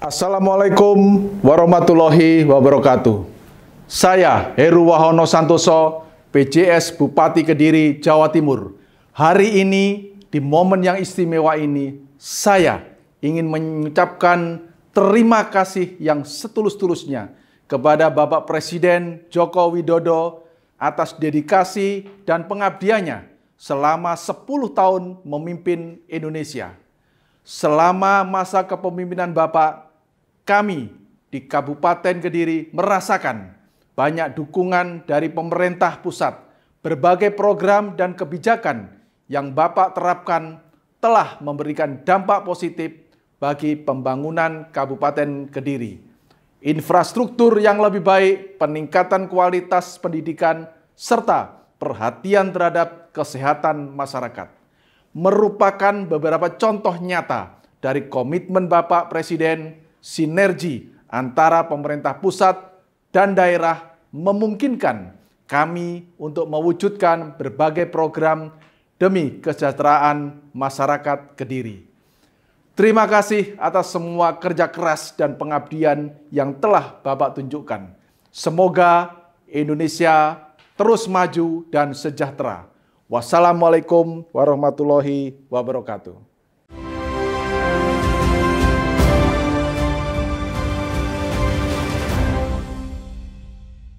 Assalamualaikum warahmatullahi wabarakatuh. Saya Heru Wahono Santoso, PJS Bupati Kediri, Jawa Timur. Hari ini, di momen yang istimewa ini, saya ingin mengucapkan terima kasih yang setulus-tulusnya kepada Bapak Presiden Joko Widodo atas dedikasi dan pengabdiannya selama 10 tahun memimpin Indonesia. Selama masa kepemimpinan Bapak, kami di Kabupaten Kediri merasakan banyak dukungan dari pemerintah pusat. Berbagai program dan kebijakan yang Bapak terapkan telah memberikan dampak positif bagi pembangunan Kabupaten Kediri. Infrastruktur yang lebih baik, peningkatan kualitas pendidikan, serta perhatian terhadap kesehatan masyarakat merupakan beberapa contoh nyata dari komitmen Bapak Presiden sinergi antara pemerintah pusat dan daerah memungkinkan kami untuk mewujudkan berbagai program demi kesejahteraan masyarakat Kediri. Terima kasih atas semua kerja keras dan pengabdian yang telah Bapak tunjukkan. Semoga Indonesia terus maju dan sejahtera. Wassalamualaikum warahmatullahi wabarakatuh.